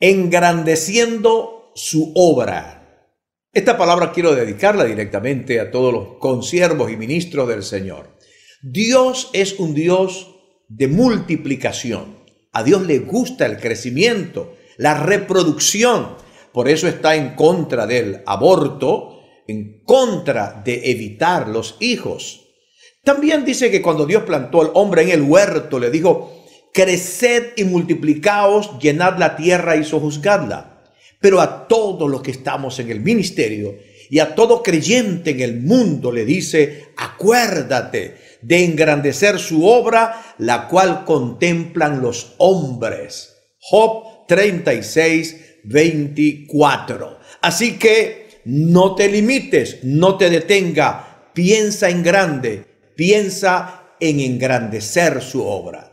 engrandeciendo su obra. Esta palabra quiero dedicarla directamente a todos los consiervos y ministros del Señor. Dios es un Dios de multiplicación. A Dios le gusta el crecimiento, la reproducción. Por eso está en contra del aborto, en contra de evitar los hijos. También dice que cuando Dios plantó al hombre en el huerto, le dijo, Creced y multiplicaos, llenad la tierra y sojuzgadla. Pero a todos los que estamos en el ministerio y a todo creyente en el mundo le dice, acuérdate de engrandecer su obra, la cual contemplan los hombres. Job 36, 24. Así que no te limites, no te detenga, piensa en grande, piensa en engrandecer su obra.